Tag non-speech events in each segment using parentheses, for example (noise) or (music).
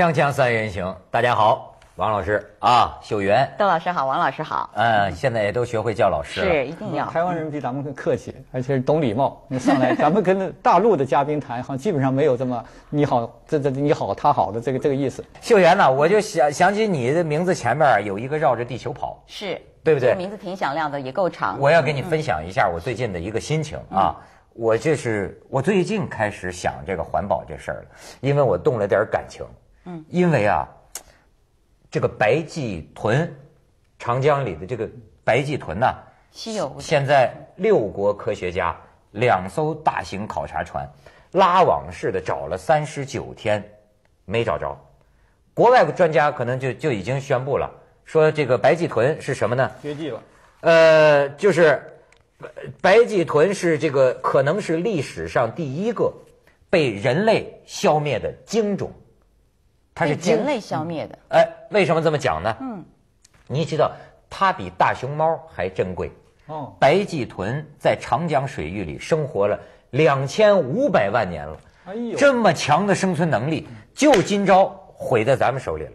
锵锵三人行，大家好，王老师啊，秀媛，邓老师好，王老师好，嗯，现在也都学会叫老师，是一定要。台湾人比咱们更客气，而且懂礼貌。你上来，(laughs) 咱们跟大陆的嘉宾谈，好像基本上没有这么你好，这这你好他好的这个这个意思。秀媛呢，我就想想起你的名字前面有一个绕着地球跑，是，对不对？名字挺响亮的，也够长。我要给你分享一下我最近的一个心情啊，我这是我最近开始想这个环保这事儿了，因为我动了点感情。嗯，因为啊，这个白鳍豚，长江里的这个白鳍豚呢，稀有。现在六国科学家两艘大型考察船，拉网式的找了三十九天，没找着。国外专家可能就就已经宣布了，说这个白鳍豚是什么呢？绝迹了。呃，就是白鳍豚是这个，可能是历史上第一个被人类消灭的鲸种。它是人类消灭的。哎，为什么这么讲呢？嗯，你知道，它比大熊猫还珍贵。哦，白鳍豚在长江水域里生活了两千五百万年了。哎呦，这么强的生存能力，就今朝毁在咱们手里了，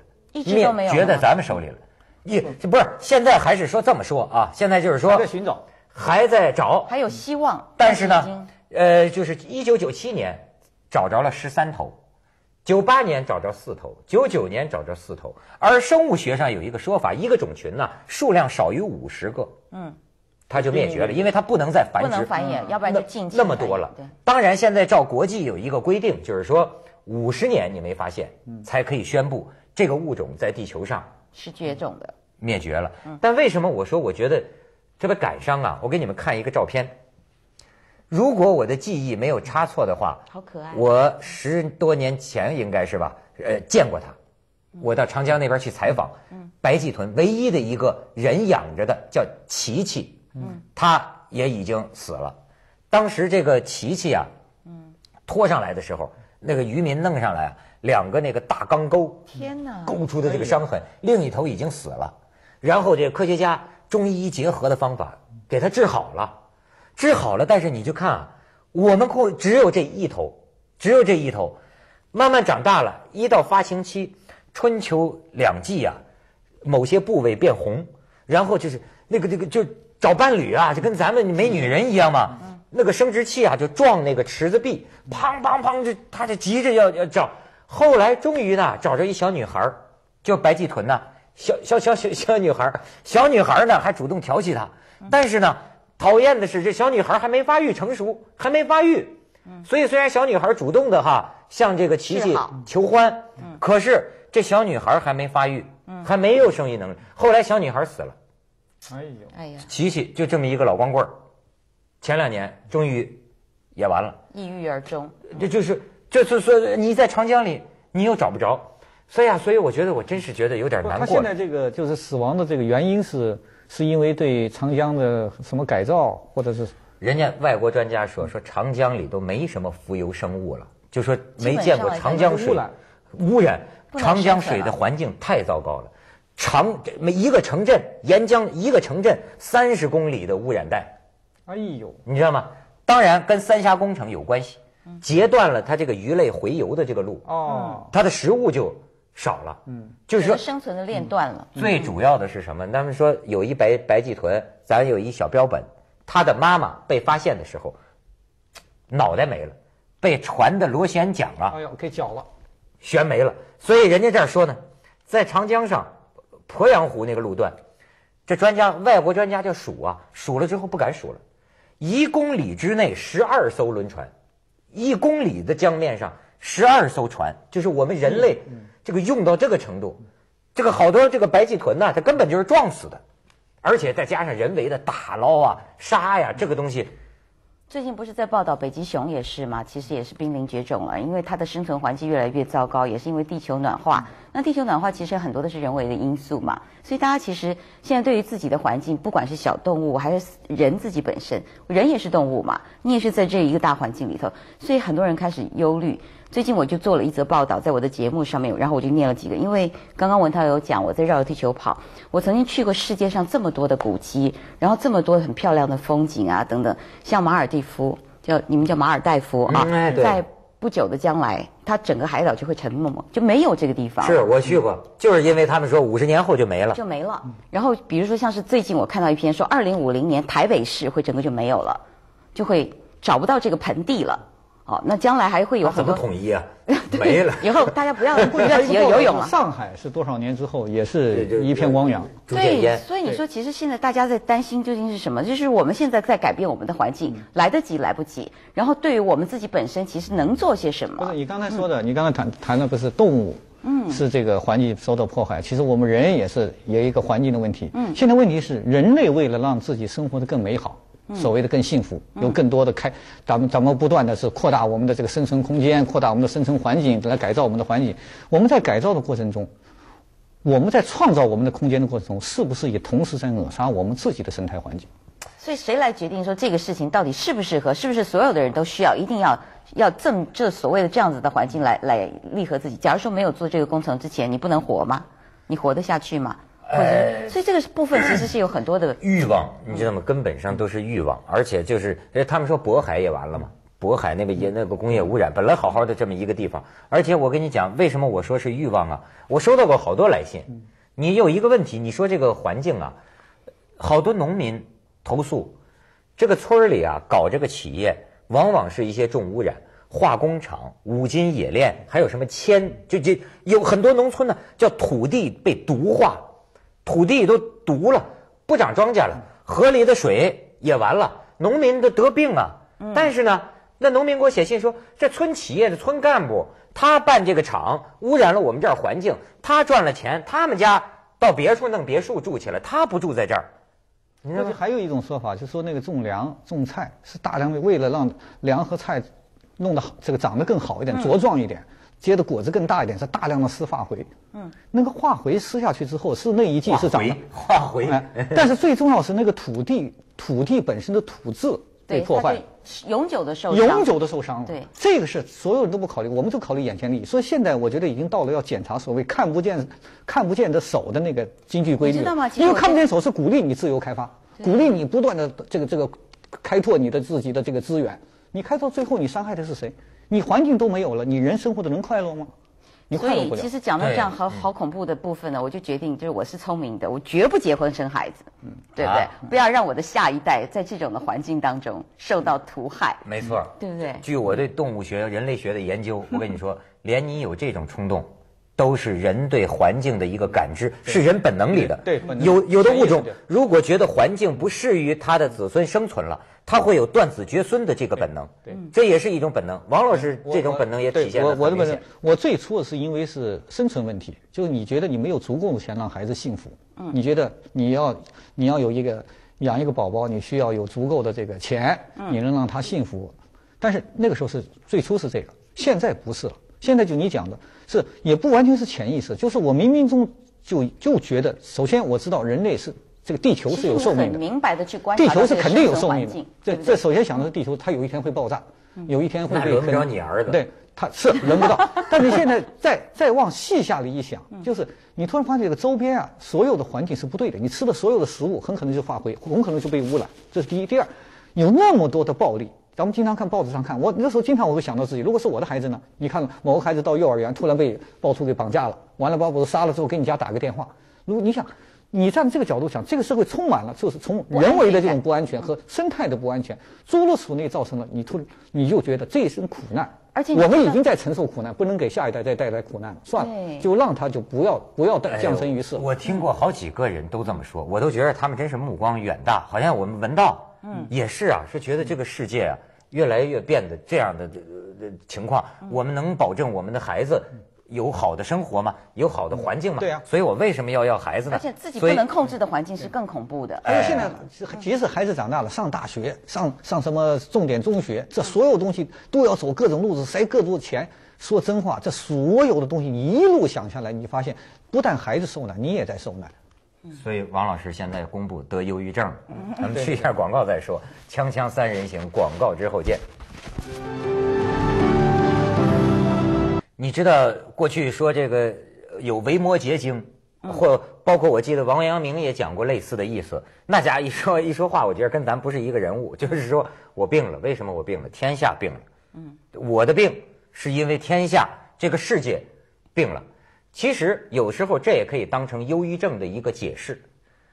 灭绝在咱们手里了。一不是现在还是说这么说啊？现在就是说在寻找，还在找，还有希望。但是呢，呃，就是一九九七年找着了十三头。九八年找着四头，九九年找着四头，而生物学上有一个说法，一个种群呢数量少于五十个，嗯，它就灭绝了，因为它不能再繁殖，不能繁衍，要不然就近繁殖，那么多了。当然，现在照国际有一个规定，就是说五十年你没发现，才可以宣布这个物种在地球上是绝种的，灭绝了。但为什么我说我觉得特别感伤啊？我给你们看一个照片。如果我的记忆没有差错的话，好可爱！我十多年前应该是吧，呃，见过他。我到长江那边去采访，白鳍豚唯一的一个人养着的叫“琪琪，嗯，他也已经死了。当时这个琪琪啊，嗯，拖上来的时候，那个渔民弄上来两个那个大钢钩，天哪！钩出的这个伤痕，另一头已经死了。然后这科学家中医结合的方法给他治好了。治好了，但是你就看啊，我们库只有这一头，只有这一头，慢慢长大了一到发情期，春秋两季啊，某些部位变红，然后就是那个这个就找伴侣啊，就跟咱们没女人一样嘛，那个生殖器啊就撞那个池子壁，砰砰砰，就他就急着要要找，后来终于呢找着一小女孩，叫白鸡豚呐，小小小小小女孩，小女孩呢还主动调戏他，但是呢。讨厌的是，这小女孩还没发育成熟，还没发育，所以虽然小女孩主动的哈向这个琪琪求欢，可是这小女孩还没发育，还没有生育能力。后来小女孩死了，哎呦，哎呀，琪琪就这么一个老光棍前两年终于也完了，抑郁而终。这就是，就是说你在长江里你又找不着，所以啊，所以我觉得我真是觉得有点难过。他现在这个就是死亡的这个原因是。是因为对长江的什么改造，或者是人家外国专家说说长江里都没什么浮游生物了，就说没见过长江水污染，长江水的环境太糟糕了。长每一个城镇沿江一个城镇三十公里的污染带，哎呦，你知道吗？当然跟三峡工程有关系，截断了它这个鱼类回游的这个路，哦，它的食物就。少了，嗯，就是说生存的链断了。最主要的是什么？他们说有一白白鳍豚，咱有一小标本，它的妈妈被发现的时候，脑袋没了，被船的螺旋桨啊，哎呦给绞了，旋没了。所以人家这儿说呢，在长江上，鄱阳湖那个路段，这专家外国专家就数啊，数了之后不敢数了，一公里之内十二艘轮船，一公里的江面上十二艘船，就是我们人类。这个用到这个程度，这个好多这个白鳍豚呢，它根本就是撞死的，而且再加上人为的打捞啊、杀呀，这个东西。最近不是在报道北极熊也是吗？其实也是濒临绝种了，因为它的生存环境越来越糟糕，也是因为地球暖化。那地球暖化其实很多都是人为的因素嘛。所以大家其实现在对于自己的环境，不管是小动物还是人自己本身，人也是动物嘛，你也是在这一个大环境里头，所以很多人开始忧虑。最近我就做了一则报道，在我的节目上面，然后我就念了几个。因为刚刚文涛有讲，我在绕着地球跑，我曾经去过世界上这么多的古迹，然后这么多很漂亮的风景啊等等，像马尔蒂夫，叫你们叫马尔代夫啊，在不久的将来，它整个海岛就会沉没，就没有这个地方。是，我去过，就是因为他们说五十年后就没了。就没了。然后比如说像是最近我看到一篇说，二零五零年台北市会整个就没有了，就会找不到这个盆地了。哦，那将来还会有怎么统一啊？(laughs) 没了。以后大家不要不要急 (laughs) 着游泳了。上海是多少年之后也是一片汪洋？对，所以你说，其实现在大家在担心究竟是什么？就是我们现在在改变我们的环境，来得及来不及。然后对于我们自己本身，其实能做些什么？不是你刚才说的，你刚才谈谈的不是动物，嗯，是这个环境受到破坏。其实我们人也是有一个环境的问题。嗯，现在问题是人类为了让自己生活的更美好。所谓的更幸福，有更多的开，咱们咱们不断的是扩大我们的这个生存空间，扩大我们的生存环境，来改造我们的环境。我们在改造的过程中，我们在创造我们的空间的过程中，是不是也同时在扼杀我们自己的生态环境？所以，谁来决定说这个事情到底适不适合？是不是所有的人都需要一定要要正这所谓的这样子的环境来来利合自己？假如说没有做这个工程之前，你不能活吗？你活得下去吗？哎，所以这个部分其实是有很多的欲望，你知道吗？根本上都是欲望，而且就是，他们说渤海也完了嘛？渤海那个也那个工业污染，本来好好的这么一个地方，而且我跟你讲，为什么我说是欲望啊？我收到过好多来信，你有一个问题，你说这个环境啊，好多农民投诉，这个村里啊搞这个企业，往往是一些重污染，化工厂、五金冶炼，还有什么铅，就这有很多农村呢，叫土地被毒化。土地都毒了，不长庄稼了，河里的水也完了，农民都得病啊。但是呢，那农民给我写信说，这村企业的村干部他办这个厂，污染了我们这儿环境，他赚了钱，他们家到别处弄别墅住去了，他不住在这儿。那就还有一种说法，就说那个种粮种菜是大量为了让粮和菜弄得好，这个长得更好一点，茁壮一点。结的果子更大一点，是大量的施化肥。嗯，那个化肥施下去之后，是那一季是长的化肥。化 (laughs) 但是最重要是那个土地，土地本身的土质被破坏，永久的受伤，永久的受伤了。对，这个是所有人都不考虑，我们就考虑眼前利益。所以现在我觉得已经到了要检查所谓看不见、看不见的手的那个经济规律知道吗？因为看不见手是鼓励你自由开发，鼓励你不断的这个这个开拓你的自己的这个资源。你开拓最后你伤害的是谁？你环境都没有了，你人生活的能快乐吗？所以，其实讲到这样好好恐怖的部分呢，我就决定，就是我是聪明的，我绝不结婚生孩子，嗯，对不对？不要让我的下一代在这种的环境当中受到毒害。没错，对不对？据我对动物学、人类学的研究，我跟你说，(laughs) 连你有这种冲动。都是人对环境的一个感知，是人本能里的。对，有有的物种，如果觉得环境不适于它的子孙生存了，它会有断子绝孙的这个本能。对，这也是一种本能。王老师这种本能也体现了。我我的本能，我最初是因为是生存问题，就是你觉得你没有足够的钱让孩子幸福，你觉得你要你要有一个养一个宝宝，你需要有足够的这个钱，你能让他幸福。但是那个时候是最初是这个，现在不是了。现在就你讲的，是也不完全是潜意识，就是我冥冥中就就觉得，首先我知道人类是这个地球是有寿命的，明白的去观察地球是肯定有寿命的。这这首先想的是地球，它有一天会爆炸，有一天会被。轮不你儿子。对，它是轮不到。(laughs) 但是现在再再往细下里一想，就是你突然发现这个周边啊，所有的环境是不对的，你吃的所有的食物很可能就发灰，很可能就被污染。这是第一，第二，有那么多的暴力。咱们经常看报纸上看，我那时候经常我会想到自己，如果是我的孩子呢？你看某个孩子到幼儿园突然被暴徒给绑架了，完了把我杀了之后给你家打个电话。如果你想，你站这个角度想，这个社会充满了就是从人为的这种不安全和生态的不安全，诸如此类造成了你突，你就觉得这一生苦难。而且我们已经在承受苦难，不能给下一代再带来苦难了。算了，就让他就不要不要再降生于世。我听过好几个人都这么说，我都觉得他们真是目光远大，好像我们闻道。嗯，也是啊，是觉得这个世界啊越来越变得这样的这、情况，我们能保证我们的孩子有好的生活吗？有好的环境吗？对啊，所以我为什么要要孩子呢？而且自己不能控制的环境是更恐怖的。而且现在，即使孩子长大了，上大学，上上什么重点中学，这所有东西都要走各种路子，塞各种钱。说真话，这所有的东西，你一路想下来，你发现不但孩子受难，你也在受难。所以王老师现在公布得忧郁症，咱们去一下广告再说。锵锵三人行，广告之后见。你知道过去说这个有《维摩诘经》，或包括我记得王阳明也讲过类似的意思。那家一说 (laughs) 一说话，我觉得跟咱不是一个人物。就是说我病了，为什么我病了？天下病了。嗯，我的病是因为天下这个世界病了。其实有时候这也可以当成忧郁症的一个解释，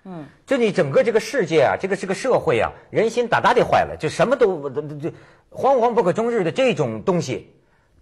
嗯，就你整个这个世界啊，这个这个社会啊，人心大大的坏了，就什么都这就惶惶不可终日的这种东西，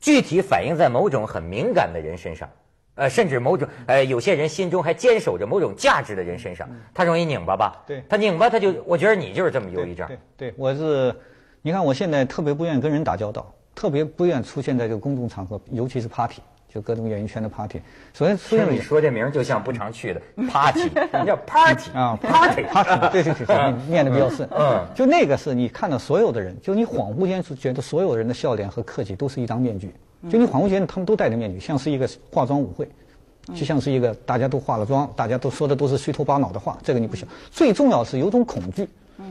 具体反映在某种很敏感的人身上，呃，甚至某种呃，有些人心中还坚守着某种价值的人身上，他容易拧巴吧？对，他拧巴，他就，我觉得你就是这么忧郁症。对，我是，你看我现在特别不愿意跟人打交道，特别不愿出现在这个公众场合，尤其是 party。就各种演艺圈的 party，首先，你说这名儿就像不常去的 party，什 (laughs) 么叫 party？啊，party，party，对对对对，念的比较顺。嗯，就那个是你看到所有的人，就你恍惚间觉得所有人的笑脸和客气都是一张面具，就你恍惚间他们都戴着面具，像是一个化妆舞会，就像是一个大家都化了妆，大家都说的都是虚头巴脑的话。这个你不行。最重要是有种恐惧，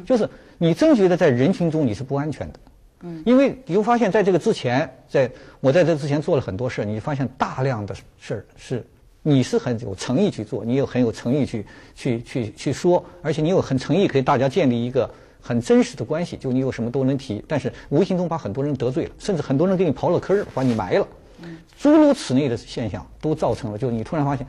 就是你真觉得在人群中你是不安全的。嗯，因为你就发现在这个之前，在我在这之前做了很多事儿，你就发现大量的事儿是，你是很有诚意去做，你有很有诚意去去去去说，而且你有很诚意给大家建立一个很真实的关系，就你有什么都能提，但是无形中把很多人得罪了，甚至很多人给你刨了坑儿，把你埋了，诸如此类的现象都造成了，就你突然发现。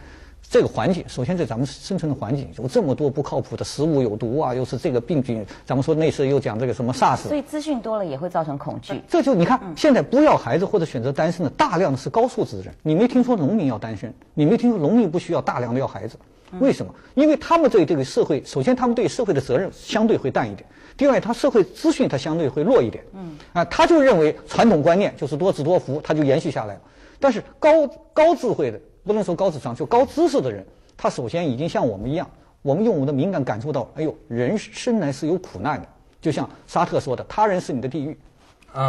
这个环境，首先在咱们生存的环境有这么多不靠谱的食物有毒啊，又是这个病菌。咱们说那次又讲这个什么 SARS，所以资讯多了也会造成恐惧。这就你看，现在不要孩子或者选择单身的，大量的是高素质的人。你没听说农民要单身？你没听说农民不需要大量的要孩子？为什么？因为他们对这个社会，首先他们对社会的责任相对会淡一点，第二他社会资讯他相对会弱一点。嗯啊，他就认为传统观念就是多子多福，他就延续下来了。但是高高智慧的。不能说高智商，就高知识的人，他首先已经像我们一样，我们用我们的敏感感受到，哎呦，人生来是有苦难的，就像沙特说的，他人是你的地狱，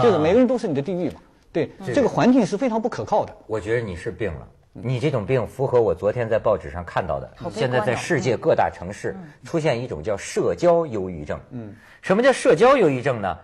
就是每个人都是你的地狱嘛。对，这个环境是非常不可靠的。我觉得你是病了，你这种病符合我昨天在报纸上看到的，现在在世界各大城市出现一种叫社交忧郁症。嗯，什么叫社交忧郁症呢？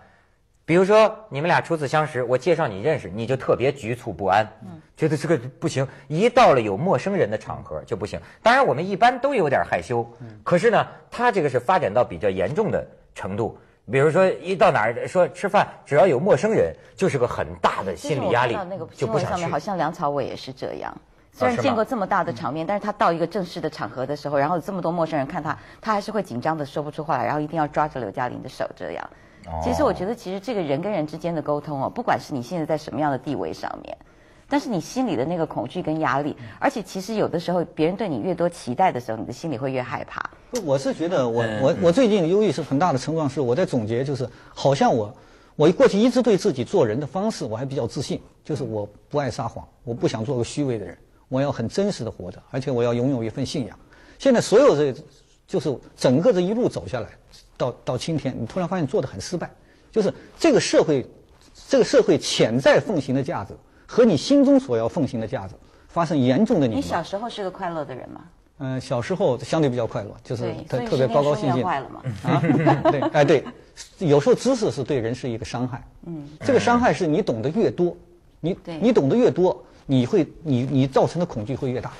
比如说，你们俩初次相识，我介绍你认识，你就特别局促不安，嗯，觉得这个不行。一到了有陌生人的场合就不行。当然，我们一般都有点害羞，嗯。可是呢，他这个是发展到比较严重的程度。比如说，一到哪儿说吃饭，只要有陌生人，就是个很大的心理压力。就不想去。那个上好像梁朝伟也是这样。虽然见过这么大的场面，但是他到一个正式的场合的时候，然后这么多陌生人看他，他还是会紧张的说不出话来，然后一定要抓着刘嘉玲的手这样。其实我觉得，其实这个人跟人之间的沟通哦，不管是你现在在什么样的地位上面，但是你心里的那个恐惧跟压力，而且其实有的时候，别人对你越多期待的时候，你的心里会越害怕。不，我是觉得，我我我最近忧郁是很大的程度是我在总结，就是好像我，我过去一直对自己做人的方式我还比较自信，就是我不爱撒谎，我不想做个虚伪的人，我要很真实的活着，而且我要拥有一份信仰。现在所有这，就是整个这一路走下来。到到今天，你突然发现做的很失败，就是这个社会，这个社会潜在奉行的价值和你心中所要奉行的价值发生严重的拧你小时候是个快乐的人吗？嗯，小时候相对比较快乐，就是特特别高高兴兴。坏了 (laughs) 啊，对，哎对，有时候知识是对人是一个伤害。嗯，这个伤害是你懂得越多，你你懂得越多，你会你你造成的恐惧会越大。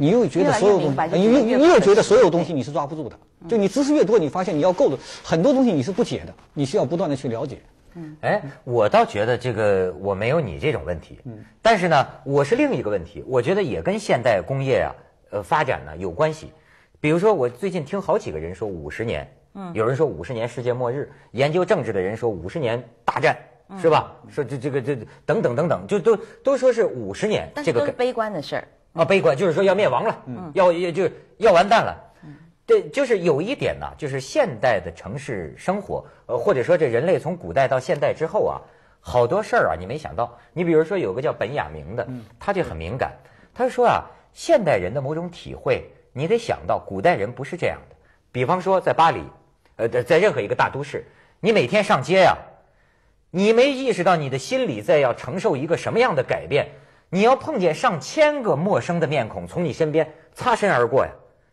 你又觉得所有东西，你又你又觉得所有东西你是抓不住的，就你知识越多，你发现你要够的很多东西你是不解的，你需要不断的去了解。嗯，哎，我倒觉得这个我没有你这种问题，嗯，但是呢，我是另一个问题，我觉得也跟现代工业啊，呃，发展呢有关系。比如说，我最近听好几个人说五十年，嗯，有人说五十年世界末日，研究政治的人说五十年大战，是吧？说这这个这等等等等，就都都说是五十年，这个悲观的事儿。啊，悲观就是说要灭亡了，要要就要完蛋了。对，就是有一点呢，就是现代的城市生活，呃，或者说这人类从古代到现代之后啊，好多事儿啊，你没想到。你比如说有个叫本雅明的，他就很敏感，他说啊，现代人的某种体会，你得想到古代人不是这样的。比方说在巴黎，呃，在任何一个大都市，你每天上街呀，你没意识到你的心理在要承受一个什么样的改变。你要碰见上千个陌生的面孔从你身边擦身而过呀！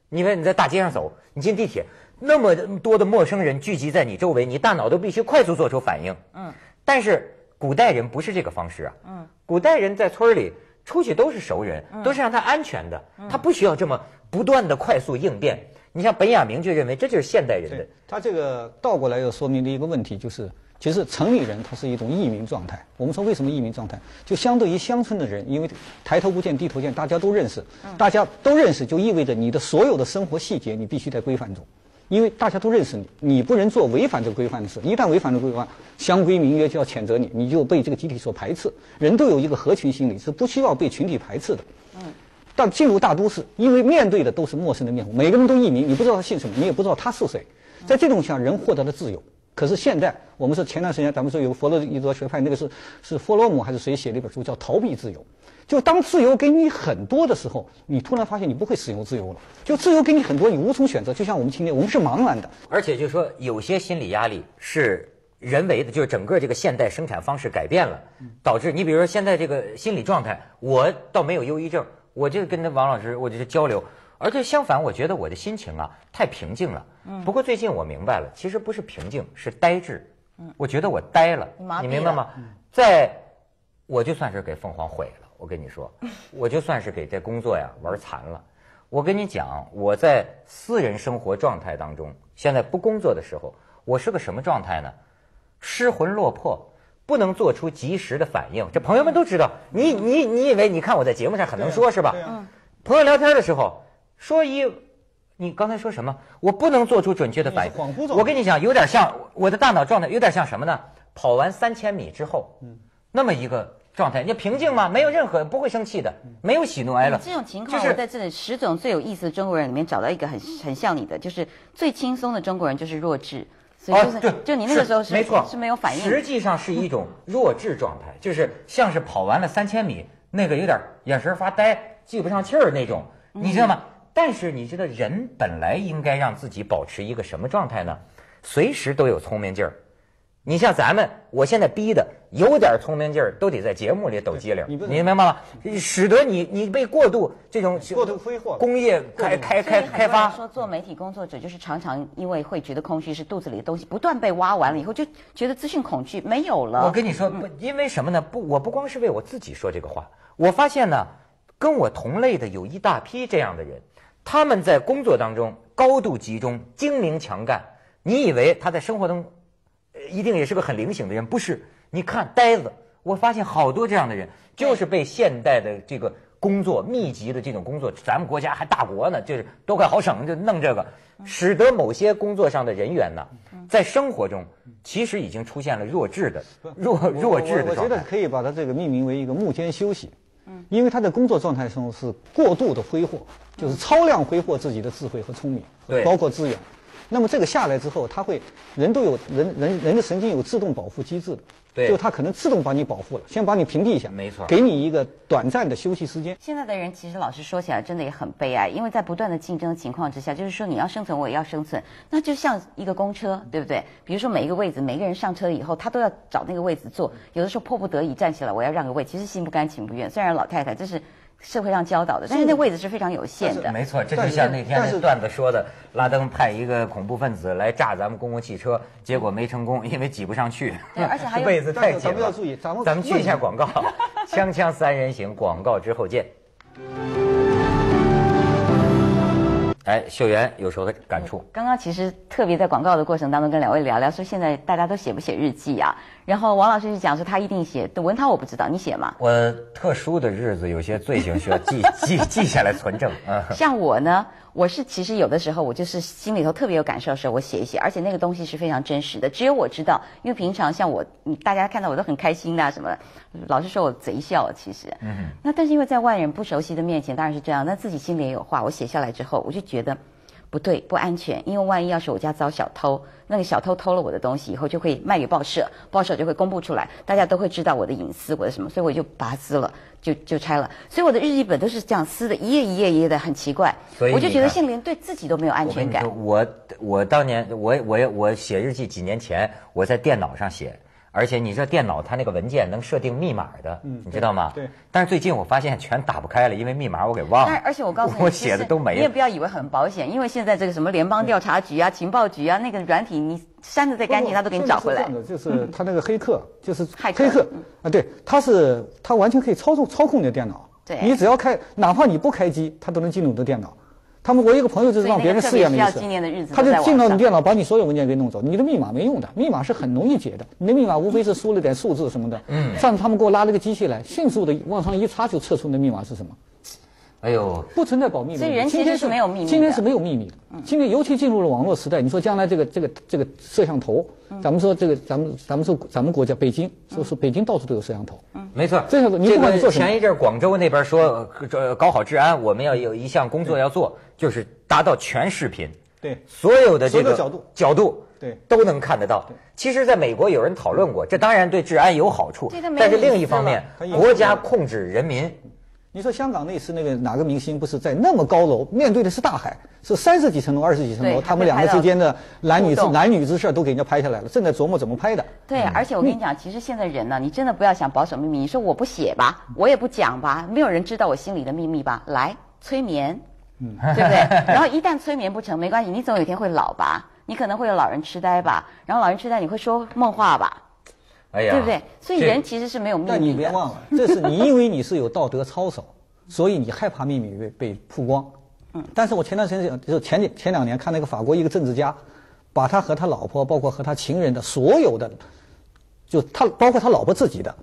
你看你在大街上走，你进地铁，那么多的陌生人聚集在你周围，你大脑都必须快速做出反应。嗯。但是古代人不是这个方式啊。嗯。古代人在村里出去都是熟人，都是让他安全的，他不需要这么不断的快速应变。你像本雅明就认为这就是现代人的。他这个倒过来又说明的一个问题就是。其实城里人他是一种匿名状态。我们说为什么匿名状态？就相对于乡村的人，因为抬头不见低头见，大家都认识，大家都认识就意味着你的所有的生活细节你必须在规范中，因为大家都认识你，你不能做违反这个规范的事。一旦违反了规范，乡规民约就要谴责你，你就被这个集体所排斥。人都有一个合群心理，是不需要被群体排斥的。嗯。但进入大都市，因为面对的都是陌生的面孔，每个人都匿名，你不知道他姓什么，你也不知道他是谁。在这种下，人获得了自由。可是现在，我们是前段时间咱们说有佛洛伊德学派，那个是是佛罗姆还是谁写了一本书叫《逃避自由》？就当自由给你很多的时候，你突然发现你不会使用自由了。就自由给你很多，你无从选择。就像我们青年，我们是茫然的。而且就说有些心理压力是人为的，就是整个这个现代生产方式改变了，导致你比如说现在这个心理状态，我倒没有忧郁症，我就跟那王老师，我就是交流。而且相反，我觉得我的心情啊太平静了。嗯。不过最近我明白了，其实不是平静，是呆滞。嗯。我觉得我呆了，你明白吗？在，我就算是给凤凰毁了。我跟你说，(laughs) 我就算是给这工作呀玩残了。我跟你讲，我在私人生活状态当中，现在不工作的时候，我是个什么状态呢？失魂落魄，不能做出及时的反应。这朋友们都知道，你你你以为你看我在节目上很能说是吧？朋友聊天的时候。说一，你刚才说什么？我不能做出准确的反应。恍惚我跟你讲，有点像我的大脑状态，有点像什么呢？跑完三千米之后，嗯，那么一个状态，你平静吗？没有任何，不会生气的，没有喜怒哀乐。这种情况，我在这里十种最有意思的中国人里面找到一个很很像你的，就是最轻松的中国人就是弱智。所以就是、就你那个时候是没错，是没有反应。实际上是一种弱智状态，(laughs) 就是像是跑完了三千米那个有点眼神发呆、记不上气儿那种，你知道吗？但是，你觉得人本来应该让自己保持一个什么状态呢？随时都有聪明劲儿。你像咱们，我现在逼的有点聪明劲儿，都得在节目里抖机灵，你明白吗？使得你你被过度这种过度挥霍工业开开开开发说做媒体工作者，就是常常因为会觉得空虚，是肚子里的东西不断被挖完了以后，就觉得资讯恐惧没有了。我跟你说，因为什么呢？不，我不光是为我自己说这个话，我发现呢，跟我同类的有一大批这样的人。他们在工作当中高度集中、精明强干。你以为他在生活中一定也是个很灵醒的人？不是。你看呆子，我发现好多这样的人，就是被现代的这个工作密集的这种工作，咱们国家还大国呢，就是都快好省就弄这个，使得某些工作上的人员呢，在生活中其实已经出现了弱智的、弱弱智的状态。我觉得可以把它这个命名为一个“幕间休息”。嗯，因为他在工作状态中是过度的挥霍，就是超量挥霍自己的智慧和聪明，对，包括资源。那么这个下来之后，他会，人都有人人人的神经有自动保护机制的。就它可能自动把你保护了，先把你屏蔽一下，没错，给你一个短暂的休息时间。现在的人其实老实说起来，真的也很悲哀，因为在不断的竞争情况之下，就是说你要生存，我也要生存，那就像一个公车，对不对？比如说每一个位子，每个人上车以后，他都要找那个位子坐，有的时候迫不得已站起来，我要让个位，其实心不甘情不愿。虽然老太太，这是。社会上教导的，但是那位子是非常有限的。没错，这就像那天段子说的，拉登派一个恐怖分子来炸咱们公共汽车，结果没成功，因为挤不上去，这 (laughs) 位子太紧。咱们注意，咱们去一下广告。(laughs) 锵锵三人行，广告之后见。哎，秀媛有什么感触？刚刚其实特别在广告的过程当中，跟两位聊聊，说现在大家都写不写日记啊？然后王老师就讲说他一定写文涛，我不知道你写吗？我特殊的日子有些罪行需要记 (laughs) 记记下来存证。像我呢，我是其实有的时候我就是心里头特别有感受的时候我写一写，而且那个东西是非常真实的，只有我知道。因为平常像我，大家看到我都很开心啊什么，老是说我贼笑，其实。那但是因为在外人不熟悉的面前当然是这样，那自己心里也有话，我写下来之后我就觉得。不对，不安全，因为万一要是我家遭小偷，那个小偷偷了我的东西以后，就会卖给报社，报社就会公布出来，大家都会知道我的隐私，我的什么，所以我就把它撕了，就就拆了。所以我的日记本都是这样撕的，一页一页一页的，很奇怪。所以我就觉得现在连对自己都没有安全感。我我当年我我我写日记，几年前我在电脑上写。而且你这电脑，它那个文件能设定密码的，你知道吗？对。但是最近我发现全打不开了，因为密码我给忘了。而且我告诉你，(laughs) 你也不要以为很保险，因为现在这个什么联邦调查局啊、情报局啊，那个软体你删的再干净，它都给你找回来。就是他 (laughs) 那个黑客，就是黑客啊，对，他是他完全可以操纵操控你的电脑。对。你只要开，哪怕你不开机，他都能进入你的电脑。他们，我一个朋友就是让别人试验了一次，他就进到你电脑，把你所有文件给弄走，你的密码没用的，密码是很容易解的，你的密码无非是输了点数字什么的。上次他们给我拉了个机器来，迅速的往上一插就测出你的密码是什么。哎呦，不存在保密。所以人今天是没有秘密今天是没有秘密的。今天尤其进入了网络时代，你说将来这个这个这个摄像头，咱们说这个咱们咱们说咱们国家北京，说是北京到处都有摄像头。没错，这个前一阵广州那边说，呃，搞好治安，我们要有一项工作要做，就是达到全视频，对，所有的这个角度，对，都能看得到。其实，在美国有人讨论过，这当然对治安有好处，但是另一方面，国家控制人民。你说香港那次那个哪个明星不是在那么高楼面对的是大海，是三十几层楼、二十几层楼，他们两个之间的男女男女之事都给人家拍下来了，正在琢磨怎么拍的。对，而且我跟你讲，其实现在人呢，你真的不要想保守秘密。你说我不写吧，我也不讲吧，没有人知道我心里的秘密吧？来，催眠，嗯，对不对？(laughs) 然后一旦催眠不成，没关系，你总有一天会老吧，你可能会有老人痴呆吧，然后老人痴呆你会说梦话吧？哎呀，对不对？所以人其实是没有秘密。但你别忘了，(laughs) 这是你因为你是有道德操守，所以你害怕秘密被被曝光。嗯。但是我前段时间，就是前几前两年看那个法国一个政治家，把他和他老婆，包括和他情人的所有的，就他包括他老婆自己的，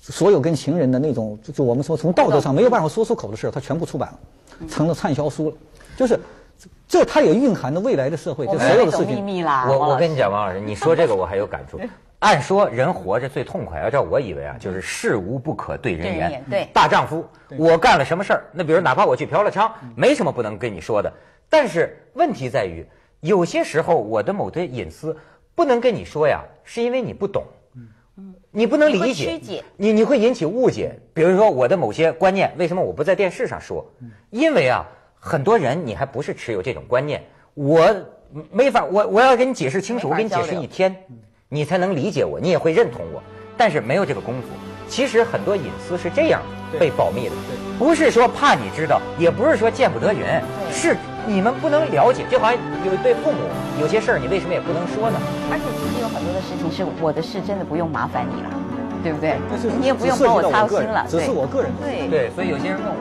所有跟情人的那种，就就我们说从道德上没有办法说出口的事他全部出版了，成了畅销书了。就是这，它也蕴含着未来的社会所有的秘密啦。我我跟你讲，王老师，你说这个我还有感触。按说人活着最痛快，要照我以为啊，就是事无不可对人言，对大丈夫，我干了什么事儿？那比如哪怕我去嫖了娼，没什么不能跟你说的。但是问题在于，有些时候我的某些隐私不能跟你说呀，是因为你不懂，嗯，你不能理解，你你会引起误解。比如说我的某些观念，为什么我不在电视上说？因为啊，很多人你还不是持有这种观念，我没法，我我要给你解释清楚，我给你解释一天。你才能理解我，你也会认同我，但是没有这个功夫。其实很多隐私是这样被保密的，不是说怕你知道，也不是说见不得人，是你们不能了解。就好像有对父母，有些事儿你为什么也不能说呢？而且其实有很多的事情是我的事，真的不用麻烦你了，对不对？你也不用帮我操心了，只是我个人，对对。所以有些人问我。